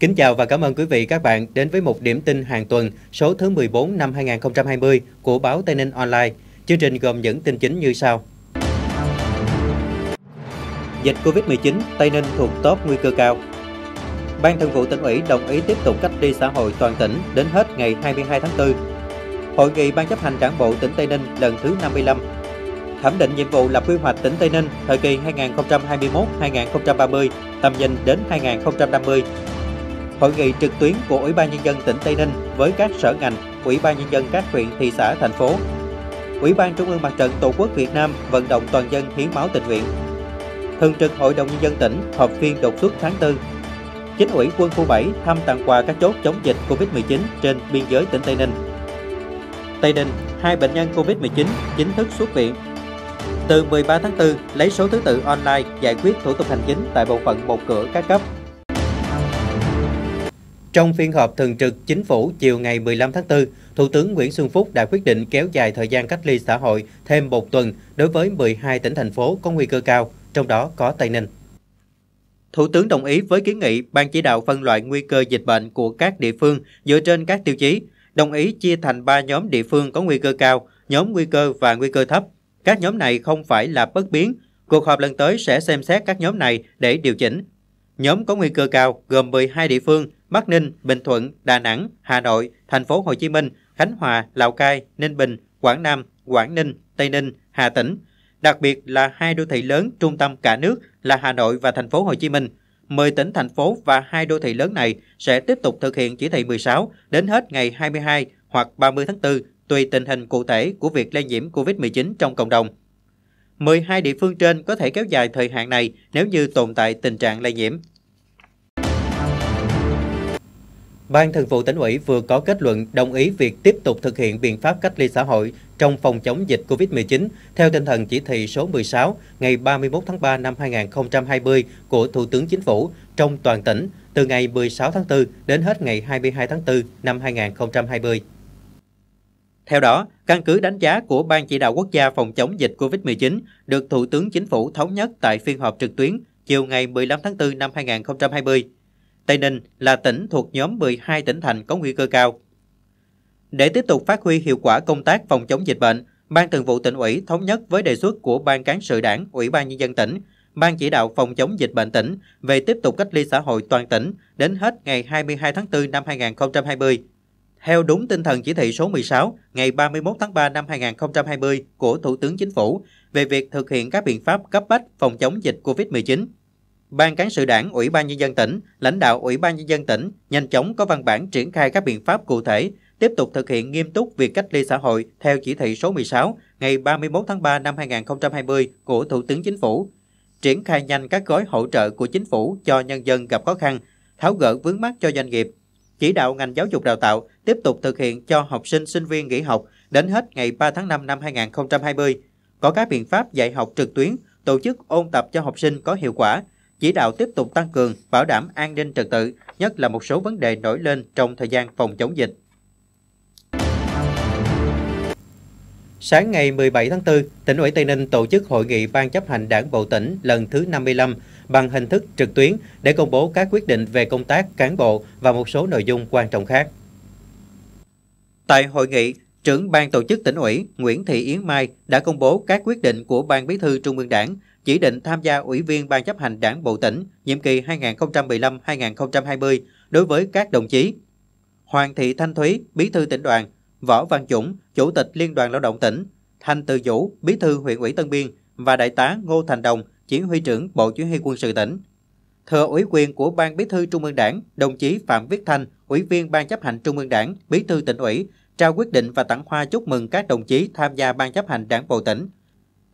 Kính chào và cảm ơn quý vị các bạn đến với một điểm tin hàng tuần số thứ 14 năm 2020 của báo Tây Ninh Online. Chương trình gồm những tin chính như sau. Dịch Covid-19, Tây Ninh thuộc top nguy cơ cao. Ban thường vụ tỉnh ủy đồng ý tiếp tục cách ly xã hội toàn tỉnh đến hết ngày 22 tháng 4. Hội nghị Ban chấp hành Đảng bộ tỉnh Tây Ninh lần thứ 55 thẩm định nhiệm vụ lập quy hoạch tỉnh Tây Ninh thời kỳ 2021-2030, tầm nhìn đến 2050 Hội nghị trực tuyến của Ủy ban nhân dân tỉnh Tây Ninh với các sở ngành, Ủy ban nhân dân các huyện, thị xã, thành phố. Ủy ban Trung ương Mặt trận Tổ quốc Việt Nam vận động toàn dân hiến máu tình nguyện. Thường trực Hội đồng nhân dân tỉnh họp phiên đột xuất tháng 4. Chính ủy quân khu 7 thăm tặng quà các chốt chống dịch Covid-19 trên biên giới tỉnh Tây Ninh. Tây Ninh, hai bệnh nhân Covid-19 chính thức xuất viện. Từ 13 tháng 4, lấy số thứ tự online giải quyết thủ tục hành chính tại bộ phận một cửa các cấp trong phiên họp thường trực chính phủ chiều ngày 15 tháng 4, Thủ tướng Nguyễn Xuân Phúc đã quyết định kéo dài thời gian cách ly xã hội thêm một tuần đối với 12 tỉnh thành phố có nguy cơ cao, trong đó có Tây Ninh. Thủ tướng đồng ý với kiến nghị Ban chỉ đạo phân loại nguy cơ dịch bệnh của các địa phương dựa trên các tiêu chí, đồng ý chia thành 3 nhóm địa phương có nguy cơ cao, nhóm nguy cơ và nguy cơ thấp. Các nhóm này không phải là bất biến. Cuộc họp lần tới sẽ xem xét các nhóm này để điều chỉnh. Nhóm có nguy cơ cao gồm 12 địa phương – Bắc Ninh, Bình Thuận, Đà Nẵng, Hà Nội, Thành phố Hồ Chí Minh, Khánh Hòa, Lào Cai, Ninh Bình, Quảng Nam, Quảng Ninh, Tây Ninh, Hà Tĩnh. Đặc biệt là hai đô thị lớn trung tâm cả nước là Hà Nội và Thành phố Hồ Chí Minh. 10 tỉnh thành phố và hai đô thị lớn này sẽ tiếp tục thực hiện chỉ thị 16 đến hết ngày 22 hoặc 30 tháng 4 tùy tình hình cụ thể của việc lây nhiễm COVID-19 trong cộng đồng. 12 địa phương trên có thể kéo dài thời hạn này nếu như tồn tại tình trạng lây nhiễm. Ban Thường vụ tỉnh ủy vừa có kết luận đồng ý việc tiếp tục thực hiện biện pháp cách ly xã hội trong phòng chống dịch COVID-19 theo tinh thần chỉ thị số 16 ngày 31 tháng 3 năm 2020 của Thủ tướng Chính phủ trong toàn tỉnh từ ngày 16 tháng 4 đến hết ngày 22 tháng 4 năm 2020. Theo đó, căn cứ đánh giá của Ban Chỉ đạo Quốc gia phòng chống dịch COVID-19 được Thủ tướng Chính phủ thống nhất tại phiên họp trực tuyến chiều ngày 15 tháng 4 năm 2020, Tây Ninh là tỉnh thuộc nhóm 12 tỉnh thành có nguy cơ cao. Để tiếp tục phát huy hiệu quả công tác phòng chống dịch bệnh, Ban Thường vụ tỉnh ủy thống nhất với đề xuất của Ban cán sự Đảng, Ủy ban nhân dân tỉnh, Ban chỉ đạo phòng chống dịch bệnh tỉnh về tiếp tục cách ly xã hội toàn tỉnh đến hết ngày 22 tháng 4 năm 2020. Theo đúng tinh thần chỉ thị số 16 ngày 31 tháng 3 năm 2020 của Thủ tướng Chính phủ về việc thực hiện các biện pháp cấp bách phòng chống dịch COVID-19, Ban cán sự đảng Ủy ban Nhân dân tỉnh, lãnh đạo Ủy ban Nhân dân tỉnh nhanh chóng có văn bản triển khai các biện pháp cụ thể, tiếp tục thực hiện nghiêm túc việc cách ly xã hội theo chỉ thị số 16 ngày 31 tháng 3 năm 2020 của Thủ tướng Chính phủ, triển khai nhanh các gói hỗ trợ của Chính phủ cho nhân dân gặp khó khăn, tháo gỡ vướng mắc cho doanh nghiệp, chỉ đạo ngành giáo dục đào tạo tiếp tục thực hiện cho học sinh sinh viên nghỉ học đến hết ngày 3 tháng 5 năm 2020, có các biện pháp dạy học trực tuyến, tổ chức ôn tập cho học sinh có hiệu quả, chỉ đạo tiếp tục tăng cường bảo đảm an ninh trật tự, nhất là một số vấn đề nổi lên trong thời gian phòng chống dịch. Sáng ngày 17 tháng 4, tỉnh ủy Tây Ninh tổ chức hội nghị ban chấp hành Đảng bộ tỉnh lần thứ 55 bằng hình thức trực tuyến để công bố các quyết định về công tác cán bộ và một số nội dung quan trọng khác. Tại hội nghị, trưởng ban tổ chức tỉnh ủy Nguyễn Thị Yến Mai đã công bố các quyết định của ban bí thư Trung ương Đảng chỉ định tham gia Ủy viên Ban chấp hành Đảng Bộ tỉnh nhiệm kỳ 2015-2020 đối với các đồng chí Hoàng Thị Thanh Thúy, Bí thư tỉnh đoàn, Võ Văn Dũng, Chủ tịch Liên đoàn Lao động tỉnh, Thanh Từ Vũ, Bí thư huyện ủy Tân Biên và Đại tá Ngô Thành Đồng, Chỉ huy trưởng Bộ Chỉ huy quân sự tỉnh. Thừa ủy quyền của Ban Bí thư Trung ương Đảng, đồng chí Phạm Viết Thanh, Ủy viên Ban chấp hành Trung ương Đảng, Bí thư tỉnh ủy, trao quyết định và tặng hoa chúc mừng các đồng chí tham gia Ban chấp hành Đảng Bộ tỉnh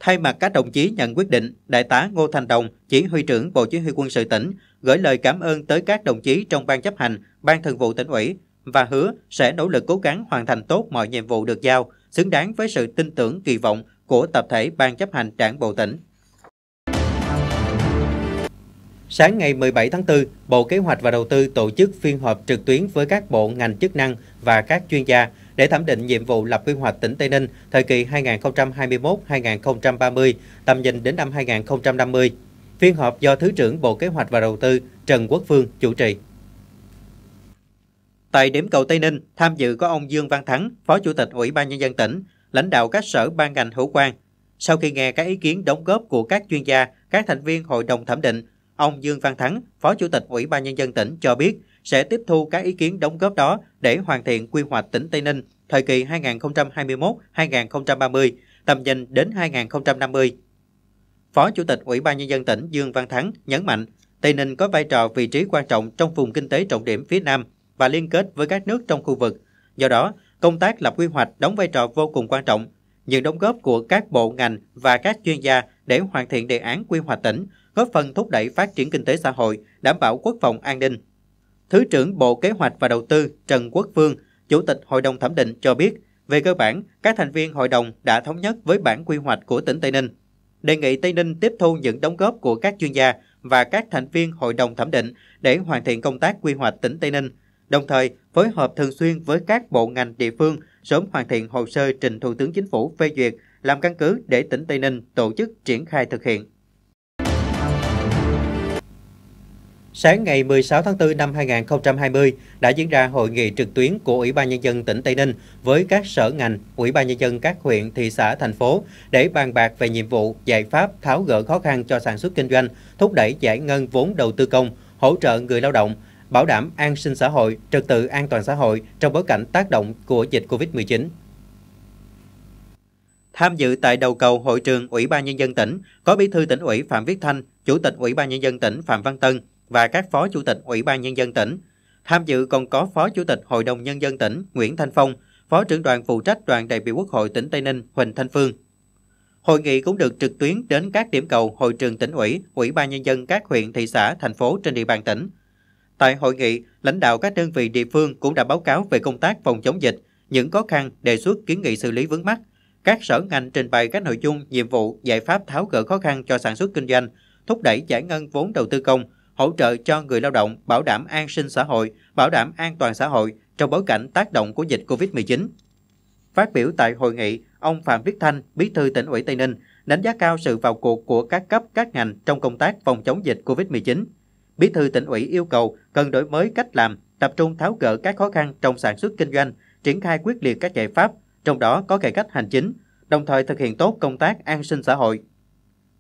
Thay mặt các đồng chí nhận quyết định, Đại tá Ngô Thành Đồng, Chỉ huy trưởng Bộ Chỉ huy quân sự tỉnh, gửi lời cảm ơn tới các đồng chí trong Ban chấp hành, Ban thường vụ tỉnh ủy và hứa sẽ nỗ lực cố gắng hoàn thành tốt mọi nhiệm vụ được giao, xứng đáng với sự tin tưởng kỳ vọng của tập thể Ban chấp hành Đảng Bộ tỉnh. Sáng ngày 17 tháng 4, Bộ Kế hoạch và Đầu tư tổ chức phiên họp trực tuyến với các bộ ngành chức năng và các chuyên gia để thẩm định nhiệm vụ lập quy hoạch tỉnh Tây Ninh thời kỳ 2021-2030, tầm nhìn đến năm 2050. Phiên họp do Thứ trưởng Bộ Kế hoạch và Đầu tư Trần Quốc Phương chủ trì. Tại điểm cầu Tây Ninh, tham dự có ông Dương Văn Thắng, Phó Chủ tịch Ủy ban Nhân dân tỉnh, lãnh đạo các sở ban ngành hữu quan. Sau khi nghe các ý kiến đóng góp của các chuyên gia, các thành viên hội đồng thẩm định Ông Dương Văn Thắng, Phó Chủ tịch Ủy ban Nhân dân tỉnh cho biết sẽ tiếp thu các ý kiến đóng góp đó để hoàn thiện quy hoạch tỉnh Tây Ninh thời kỳ 2021-2030, tầm nhìn đến 2050. Phó Chủ tịch Ủy ban Nhân dân tỉnh Dương Văn Thắng nhấn mạnh, Tây Ninh có vai trò vị trí quan trọng trong vùng kinh tế trọng điểm phía Nam và liên kết với các nước trong khu vực. Do đó, công tác lập quy hoạch đóng vai trò vô cùng quan trọng những đóng góp của các bộ ngành và các chuyên gia để hoàn thiện đề án quy hoạch tỉnh, góp phần thúc đẩy phát triển kinh tế xã hội, đảm bảo quốc phòng an ninh. Thứ trưởng Bộ Kế hoạch và Đầu tư Trần Quốc Vương, Chủ tịch Hội đồng thẩm định cho biết, về cơ bản, các thành viên hội đồng đã thống nhất với bản quy hoạch của tỉnh Tây Ninh. Đề nghị Tây Ninh tiếp thu những đóng góp của các chuyên gia và các thành viên hội đồng thẩm định để hoàn thiện công tác quy hoạch tỉnh Tây Ninh, đồng thời phối hợp thường xuyên với các bộ ngành địa phương sớm hoàn thiện hồ sơ trình Thủ tướng Chính phủ phê duyệt làm căn cứ để tỉnh Tây Ninh tổ chức triển khai thực hiện. Sáng ngày 16 tháng 4 năm 2020 đã diễn ra hội nghị trực tuyến của Ủy ban Nhân dân tỉnh Tây Ninh với các sở ngành, Ủy ban Nhân dân các huyện, thị xã, thành phố để bàn bạc về nhiệm vụ, giải pháp tháo gỡ khó khăn cho sản xuất kinh doanh, thúc đẩy giải ngân vốn đầu tư công, hỗ trợ người lao động, bảo đảm an sinh xã hội, trật tự an toàn xã hội trong bối cảnh tác động của dịch COVID-19. Tham dự tại đầu cầu hội trường Ủy ban Nhân dân tỉnh có Bí thư tỉnh ủy Phạm Viết Thanh, Chủ tịch Ủy ban Nhân dân tỉnh Phạm Văn Tân và các Phó Chủ tịch Ủy ban Nhân dân tỉnh. Tham dự còn có Phó Chủ tịch Hội đồng Nhân dân tỉnh Nguyễn Thanh Phong, Phó trưởng đoàn phụ trách đoàn đại biểu Quốc hội tỉnh Tây Ninh Huỳnh Thanh Phương. Hội nghị cũng được trực tuyến đến các điểm cầu hội trường tỉnh ủy, ủy ban nhân dân các huyện, thị xã, thành phố trên địa bàn tỉnh, Tại hội nghị, lãnh đạo các đơn vị địa phương cũng đã báo cáo về công tác phòng chống dịch, những khó khăn, đề xuất kiến nghị xử lý vướng mắc. Các sở ngành trình bày các nội dung, nhiệm vụ, giải pháp tháo gỡ khó khăn cho sản xuất kinh doanh, thúc đẩy giải ngân vốn đầu tư công, hỗ trợ cho người lao động, bảo đảm an sinh xã hội, bảo đảm an toàn xã hội trong bối cảnh tác động của dịch COVID-19. Phát biểu tại hội nghị, ông Phạm Viết Thanh, Bí thư tỉnh ủy Tây Ninh, đánh giá cao sự vào cuộc của các cấp các ngành trong công tác phòng chống dịch COVID-19. Bí thư tỉnh ủy yêu cầu cần đổi mới cách làm, tập trung tháo gỡ các khó khăn trong sản xuất kinh doanh, triển khai quyết liệt các giải pháp, trong đó có cải cách hành chính, đồng thời thực hiện tốt công tác an sinh xã hội.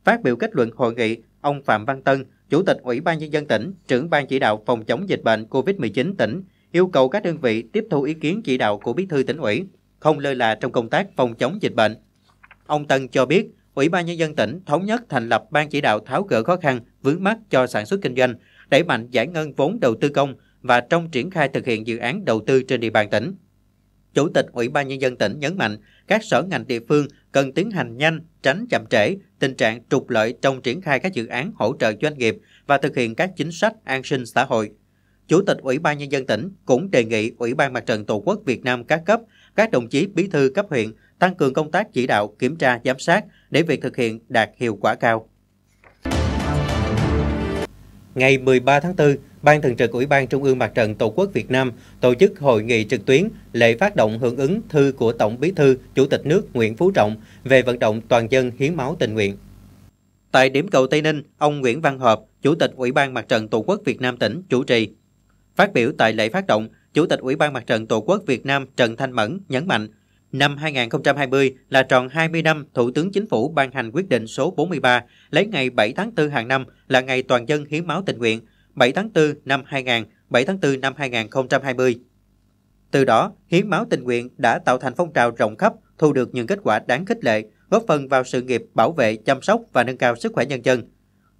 Phát biểu kết luận hội nghị, ông Phạm Văn Tân, Chủ tịch Ủy ban Nhân dân tỉnh, trưởng ban chỉ đạo phòng chống dịch bệnh COVID-19 tỉnh, yêu cầu các đơn vị tiếp thu ý kiến chỉ đạo của Bí thư tỉnh ủy, không lơ là trong công tác phòng chống dịch bệnh. Ông Tân cho biết, Ủy ban Nhân dân tỉnh thống nhất thành lập Ban chỉ đạo tháo gỡ khó khăn vướng mắc cho sản xuất kinh doanh, đẩy mạnh giải ngân vốn đầu tư công và trong triển khai thực hiện dự án đầu tư trên địa bàn tỉnh. Chủ tịch Ủy ban Nhân dân tỉnh nhấn mạnh, các sở ngành địa phương cần tiến hành nhanh, tránh chậm trễ, tình trạng trục lợi trong triển khai các dự án hỗ trợ doanh nghiệp và thực hiện các chính sách an sinh xã hội. Chủ tịch Ủy ban Nhân dân tỉnh cũng đề nghị Ủy ban Mặt trận Tổ quốc Việt Nam các cấp, các đồng chí bí thư cấp huyện tăng cường công tác chỉ đạo, kiểm tra, giám sát để việc thực hiện đạt hiệu quả cao ngày 13 tháng 4, Ban Thường trực Ủy ban Trung ương Mặt trận Tổ quốc Việt Nam tổ chức hội nghị trực tuyến lễ phát động hưởng ứng thư của Tổng Bí thư Chủ tịch nước Nguyễn Phú Trọng về vận động toàn dân hiến máu tình nguyện. Tại điểm cầu Tây Ninh, ông Nguyễn Văn Hợp, Chủ tịch Ủy ban Mặt trận Tổ quốc Việt Nam tỉnh chủ trì. Phát biểu tại lễ phát động, Chủ tịch Ủy ban Mặt trận Tổ quốc Việt Nam Trần Thanh Mẫn nhấn mạnh Năm 2020 là tròn 20 năm Thủ tướng Chính phủ ban hành quyết định số 43 lấy ngày 7 tháng 4 hàng năm là ngày toàn dân hiến máu tình nguyện 7 tháng 4 năm 2000, 7 tháng 4 năm 2020. Từ đó, hiến máu tình nguyện đã tạo thành phong trào rộng khắp, thu được những kết quả đáng khích lệ, góp phần vào sự nghiệp bảo vệ, chăm sóc và nâng cao sức khỏe nhân dân.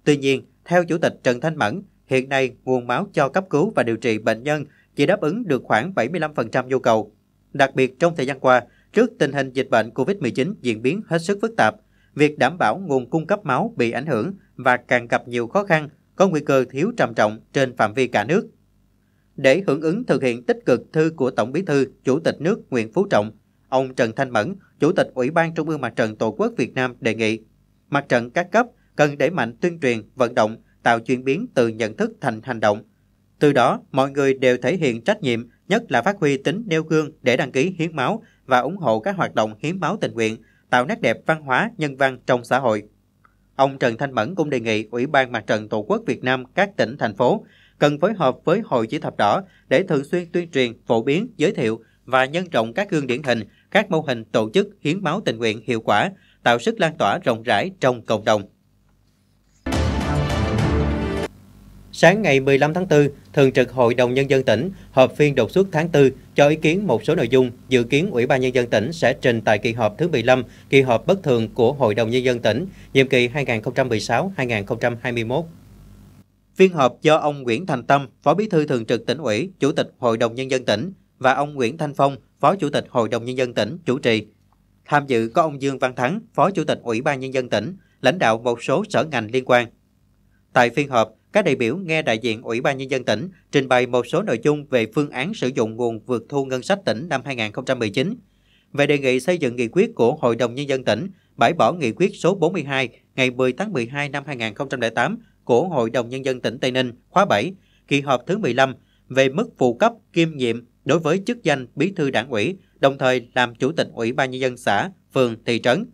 Tuy nhiên, theo Chủ tịch Trần Thanh Mẫn, hiện nay nguồn máu cho cấp cứu và điều trị bệnh nhân chỉ đáp ứng được khoảng 75% nhu cầu. Đặc biệt trong thời gian qua, Trước tình hình dịch bệnh COVID-19 diễn biến hết sức phức tạp, việc đảm bảo nguồn cung cấp máu bị ảnh hưởng và càng gặp nhiều khó khăn, có nguy cơ thiếu trầm trọng trên phạm vi cả nước. Để hưởng ứng thực hiện tích cực thư của Tổng Bí thư, Chủ tịch nước Nguyễn Phú Trọng, ông Trần Thanh Mẫn, Chủ tịch Ủy ban Trung ương Mặt trận Tổ quốc Việt Nam đề nghị mặt trận các cấp cần đẩy mạnh tuyên truyền, vận động, tạo chuyển biến từ nhận thức thành hành động. Từ đó, mọi người đều thể hiện trách nhiệm, nhất là phát huy tính nêu gương để đăng ký hiến máu và ủng hộ các hoạt động hiến máu tình nguyện, tạo nét đẹp văn hóa, nhân văn trong xã hội. Ông Trần Thanh Mẫn cũng đề nghị Ủy ban Mặt trận Tổ quốc Việt Nam các tỉnh, thành phố cần phối hợp với Hội Chữ Thập Đỏ để thường xuyên tuyên truyền, phổ biến, giới thiệu và nhân rộng các gương điển hình, các mô hình tổ chức hiến máu tình nguyện hiệu quả, tạo sức lan tỏa rộng rãi trong cộng đồng. Sáng ngày 15 tháng 4, Thường trực Hội đồng Nhân dân tỉnh họp phiên đột xuất tháng 4 cho ý kiến một số nội dung dự kiến Ủy ban Nhân dân tỉnh sẽ trình tại kỳ họp thứ 15, kỳ họp bất thường của Hội đồng Nhân dân tỉnh, nhiệm kỳ 2016-2021. Phiên họp do ông Nguyễn Thành Tâm, Phó Bí thư Thường trực tỉnh ủy, Chủ tịch Hội đồng Nhân dân tỉnh và ông Nguyễn Thanh Phong, Phó Chủ tịch Hội đồng Nhân dân tỉnh chủ trì. Tham dự có ông Dương Văn Thắng, Phó Chủ tịch Ủy ban Nhân dân tỉnh, lãnh đạo một số sở ngành liên quan. Tại phiên họp, các đại biểu nghe đại diện Ủy ban Nhân dân tỉnh trình bày một số nội dung về phương án sử dụng nguồn vượt thu ngân sách tỉnh năm 2019, về đề nghị xây dựng nghị quyết của Hội đồng Nhân dân tỉnh bãi bỏ nghị quyết số 42 ngày 10 tháng 12 năm 2008 của Hội đồng Nhân dân tỉnh Tây Ninh khóa 7, kỳ họp thứ 15 về mức phụ cấp kiêm nhiệm đối với chức danh bí thư đảng ủy, đồng thời làm chủ tịch Ủy ban Nhân dân xã, phường, thị trấn.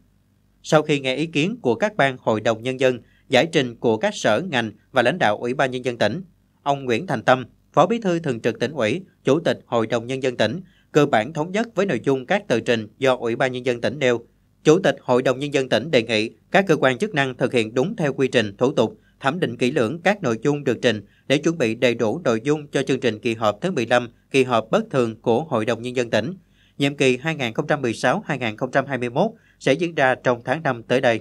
Sau khi nghe ý kiến của các ban Hội đồng Nhân dân, giải trình của các sở ngành và lãnh đạo Ủy ban nhân dân tỉnh. Ông Nguyễn Thành Tâm, Phó Bí thư Thường trực tỉnh ủy, Chủ tịch Hội đồng nhân dân tỉnh, cơ bản thống nhất với nội dung các tờ trình do Ủy ban nhân dân tỉnh nêu. Chủ tịch Hội đồng nhân dân tỉnh đề nghị các cơ quan chức năng thực hiện đúng theo quy trình, thủ tục, thẩm định kỹ lưỡng các nội dung được trình để chuẩn bị đầy đủ nội dung cho chương trình kỳ họp thứ 15, kỳ họp bất thường của Hội đồng nhân dân tỉnh. Nhiệm kỳ 2016-2021 sẽ diễn ra trong tháng 5 tới đây.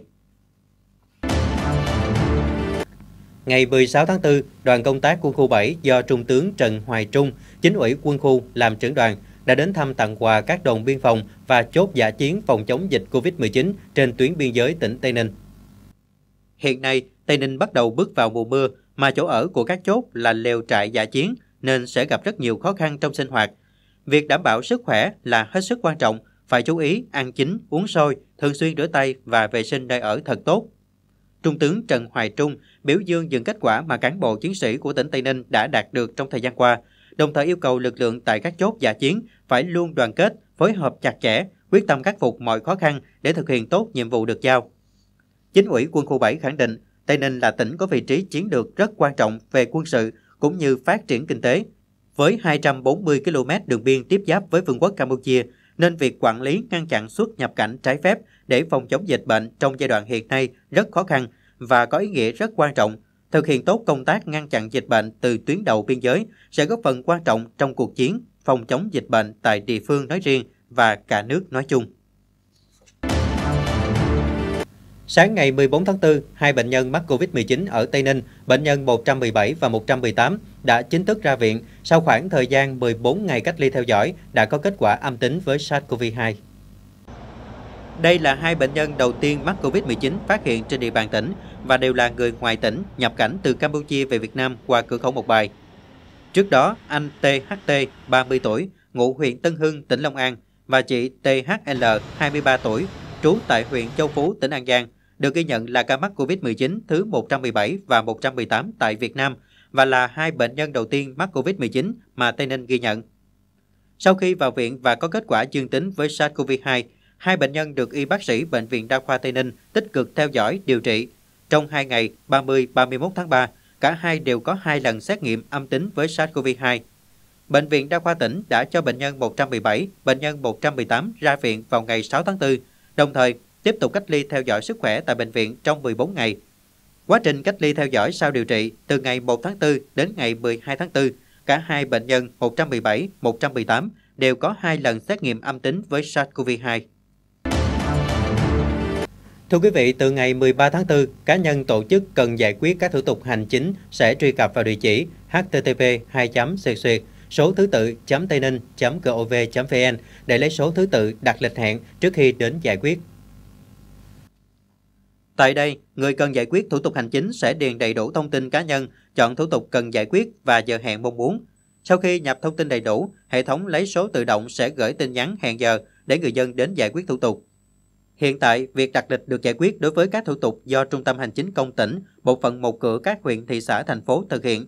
Ngày 16 tháng 4, đoàn công tác quân khu 7 do Trung tướng Trần Hoài Trung, chính ủy quân khu làm trưởng đoàn, đã đến thăm tặng quà các đồn biên phòng và chốt giả chiến phòng chống dịch COVID-19 trên tuyến biên giới tỉnh Tây Ninh. Hiện nay, Tây Ninh bắt đầu bước vào mùa mưa mà chỗ ở của các chốt là lều trại giả chiến nên sẽ gặp rất nhiều khó khăn trong sinh hoạt. Việc đảm bảo sức khỏe là hết sức quan trọng, phải chú ý ăn chín, uống sôi, thường xuyên rửa tay và vệ sinh nơi ở thật tốt. Trung tướng Trần Hoài Trung biểu dương những kết quả mà cán bộ chiến sĩ của tỉnh Tây Ninh đã đạt được trong thời gian qua, đồng thời yêu cầu lực lượng tại các chốt giả chiến phải luôn đoàn kết, phối hợp chặt chẽ, quyết tâm khắc phục mọi khó khăn để thực hiện tốt nhiệm vụ được giao. Chính ủy quân khu 7 khẳng định Tây Ninh là tỉnh có vị trí chiến lược rất quan trọng về quân sự cũng như phát triển kinh tế. Với 240 km đường biên tiếp giáp với Vương quốc Campuchia, nên việc quản lý ngăn chặn xuất nhập cảnh trái phép để phòng chống dịch bệnh trong giai đoạn hiện nay rất khó khăn và có ý nghĩa rất quan trọng. Thực hiện tốt công tác ngăn chặn dịch bệnh từ tuyến đầu biên giới sẽ góp phần quan trọng trong cuộc chiến phòng chống dịch bệnh tại địa phương nói riêng và cả nước nói chung. Sáng ngày 14 tháng 4, hai bệnh nhân mắc COVID-19 ở Tây Ninh, bệnh nhân 117 và 118 đã chính thức ra viện sau khoảng thời gian 14 ngày cách ly theo dõi đã có kết quả âm tính với SARS-CoV-2. Đây là hai bệnh nhân đầu tiên mắc COVID-19 phát hiện trên địa bàn tỉnh và đều là người ngoài tỉnh nhập cảnh từ Campuchia về Việt Nam qua cửa khẩu Một Bài. Trước đó, anh THT, 30 tuổi, ngụ huyện Tân Hưng, tỉnh Long An và chị THL, 23 tuổi, trú tại huyện Châu Phú, tỉnh An Giang, được ghi nhận là ca mắc COVID-19 thứ 117 và 118 tại Việt Nam – và là hai bệnh nhân đầu tiên mắc COVID-19 mà Tây Ninh ghi nhận. Sau khi vào viện và có kết quả dương tính với SARS-CoV-2, hai bệnh nhân được y bác sĩ Bệnh viện Đa khoa Tây Ninh tích cực theo dõi, điều trị. Trong 2 ngày 30-31 tháng 3, cả hai đều có hai lần xét nghiệm âm tính với SARS-CoV-2. Bệnh viện Đa khoa tỉnh đã cho bệnh nhân 117, bệnh nhân 118 ra viện vào ngày 6 tháng 4, đồng thời tiếp tục cách ly theo dõi sức khỏe tại bệnh viện trong 14 ngày – Quá trình cách ly theo dõi sau điều trị từ ngày 1 tháng 4 đến ngày 12 tháng 4, cả hai bệnh nhân 117, 118 đều có hai lần xét nghiệm âm tính với SARS-CoV-2. Thưa quý vị, từ ngày 13 tháng 4, cá nhân tổ chức cần giải quyết các thủ tục hành chính sẽ truy cập vào địa chỉ http 2 xuyệt số thứ tự tây ninh gov vn để lấy số thứ tự đặt lịch hẹn trước khi đến giải quyết. Tại đây, người cần giải quyết thủ tục hành chính sẽ điền đầy đủ thông tin cá nhân, chọn thủ tục cần giải quyết và giờ hẹn mong muốn. Sau khi nhập thông tin đầy đủ, hệ thống lấy số tự động sẽ gửi tin nhắn hẹn giờ để người dân đến giải quyết thủ tục. Hiện tại, việc đặt lịch được giải quyết đối với các thủ tục do Trung tâm Hành chính Công tỉnh, bộ phận một cửa các huyện, thị xã, thành phố thực hiện.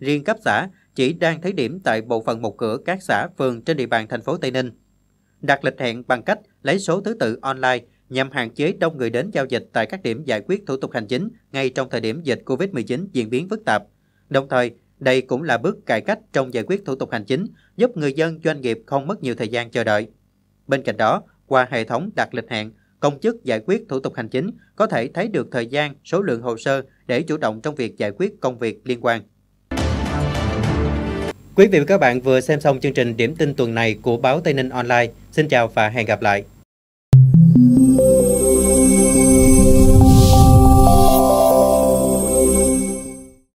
Riêng cấp xã chỉ đang thí điểm tại bộ phận một cửa các xã, phường trên địa bàn thành phố Tây Ninh. Đặt lịch hẹn bằng cách lấy số thứ tự online nhằm hạn chế đông người đến giao dịch tại các điểm giải quyết thủ tục hành chính ngay trong thời điểm dịch COVID-19 diễn biến phức tạp. Đồng thời, đây cũng là bước cải cách trong giải quyết thủ tục hành chính, giúp người dân doanh nghiệp không mất nhiều thời gian chờ đợi. Bên cạnh đó, qua hệ thống đặt lịch hẹn, công chức giải quyết thủ tục hành chính có thể thấy được thời gian, số lượng hồ sơ để chủ động trong việc giải quyết công việc liên quan. Quý vị và các bạn vừa xem xong chương trình Điểm tin tuần này của báo Tây Ninh Online. Xin chào và hẹn gặp lại.